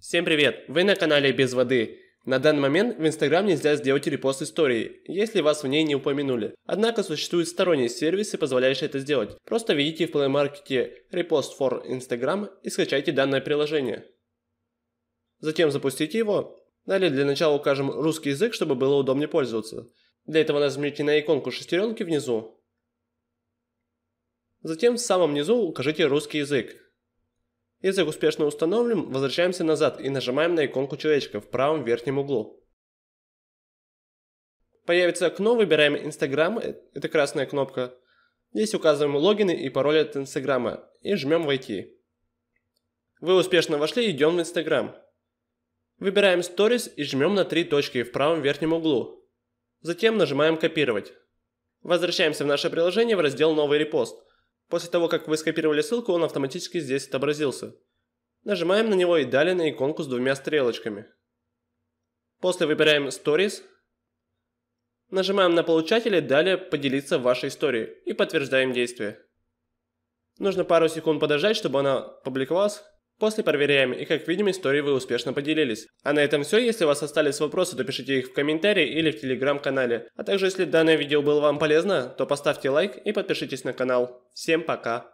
Всем привет! Вы на канале Без воды. На данный момент в Инстаграм нельзя сделать репост истории, если вас в ней не упомянули. Однако существуют сторонние сервисы, позволяющие это сделать. Просто введите в Play Market «Repost for Instagram» и скачайте данное приложение. Затем запустите его. Далее для начала укажем русский язык, чтобы было удобнее пользоваться. Для этого нажмите на иконку шестеренки внизу. Затем в самом низу укажите русский язык. Язык успешно установлен, возвращаемся назад и нажимаем на иконку человечка в правом верхнем углу. Появится окно, выбираем Instagram, э, это красная кнопка. Здесь указываем логины и пароль от Инстаграма и жмем «Войти». Вы успешно вошли, идем в Инстаграм. Выбираем Stories и жмем на три точки в правом верхнем углу. Затем нажимаем «Копировать». Возвращаемся в наше приложение в раздел «Новый репост», После того, как вы скопировали ссылку, он автоматически здесь отобразился. Нажимаем на него и далее на иконку с двумя стрелочками. После выбираем Stories. Нажимаем на получателя далее поделиться вашей историей и подтверждаем действие. Нужно пару секунд подождать, чтобы она публиковалась После проверяем, и как видим, истории вы успешно поделились. А на этом все. Если у вас остались вопросы, то пишите их в комментарии или в телеграм-канале. А также, если данное видео было вам полезно, то поставьте лайк и подпишитесь на канал. Всем пока!